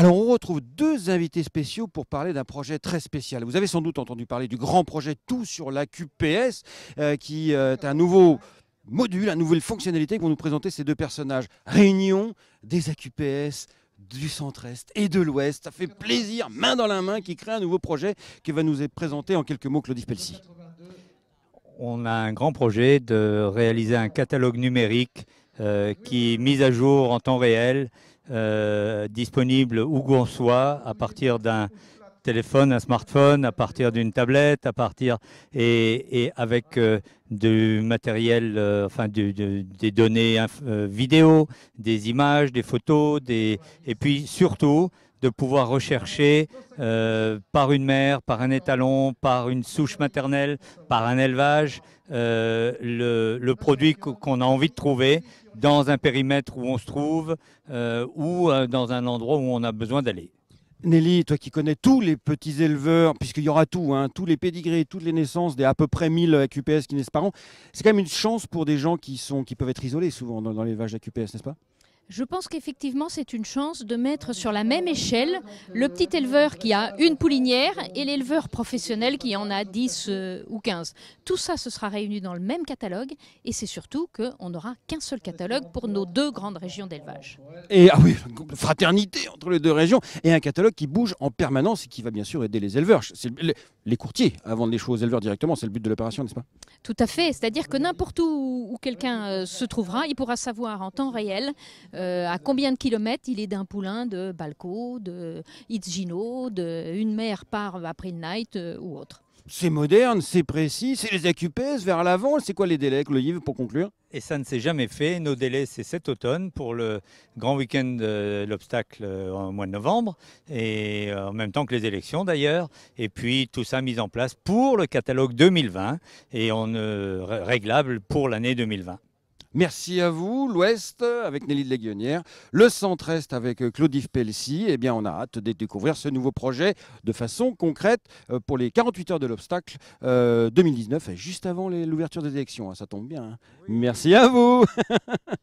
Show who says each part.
Speaker 1: Alors on retrouve deux invités spéciaux pour parler d'un projet très spécial. Vous avez sans doute entendu parler du grand projet Tout sur la QPS, euh, qui euh, est un nouveau module, une nouvelle fonctionnalité que vont nous présenter ces deux personnages. Réunion des AQPS du centre-est et de l'ouest. Ça fait plaisir, main dans la main, qui crée un nouveau projet qui va nous être présenté en quelques mots Claudie Pelsi.
Speaker 2: On a un grand projet de réaliser un catalogue numérique euh, qui est mis à jour en temps réel euh, disponible où qu'on soit, à partir d'un téléphone, un smartphone, à partir d'une tablette, à partir et, avec euh, du matériel, euh, enfin des données vidéo, des images, des photos, des et puis surtout de pouvoir rechercher euh, par une mère, par un étalon, par une souche maternelle, par un élevage, euh, le, produit qu'on a envie de trouver dans un périmètre où on se trouve euh, ou dans un endroit où on a besoin d'aller.
Speaker 1: Nelly, toi qui connais tous les petits éleveurs, puisqu'il y aura tout, hein, tous les pédigrés, toutes les naissances, des à peu près 1000 AQPS qui naissent par c'est quand même une chance pour des gens qui, sont, qui peuvent être isolés souvent dans, l'élevage AQPS, n'est-ce pas
Speaker 3: je pense qu'effectivement, c'est une chance de mettre sur la même échelle le petit éleveur qui a une poulinière et l'éleveur professionnel qui en a 10 euh, ou 15. Tout ça, ce sera réuni dans le même catalogue et c'est surtout qu'on n'aura qu'un seul catalogue pour nos deux grandes régions d'élevage. Et ah
Speaker 1: oui, fraternité entre les deux régions et un catalogue qui bouge en permanence et qui va bien sûr aider les éleveurs. les courtiers avant vendre les choses aux éleveurs directement, c'est le but de l'opération, n'est-ce pas
Speaker 3: Tout à fait, c'est-à-dire que n'importe où quelqu'un euh, se trouvera, il pourra savoir en temps réel. Euh, euh, à combien de kilomètres il est d'un poulain de Balco, de Itzgino, de une mer par après Night euh, ou autre.
Speaker 1: C'est moderne, c'est précis, c'est les AQPS vers l'avant. C'est quoi les délais, le Yves, pour conclure Et ça ne
Speaker 2: s'est jamais fait. Nos délais, c'est cet automne pour le grand week-end de l'obstacle en euh, mois de novembre, et en même temps que les élections d'ailleurs. Et puis tout ça mis en place pour le catalogue 2020 et on réglable pour l'année 2020.
Speaker 1: Merci à vous. L'Ouest avec Nelly de Léguionnière, le Centre-Est avec euh, Claudif Pelsi, Pelcy. Eh bien, on a hâte de découvrir ce nouveau projet de façon concrète euh, pour les 48 heures de l'obstacle 2019, euh, juste avant l'ouverture des élections. Hein. Ça tombe bien. Hein. Merci à vous.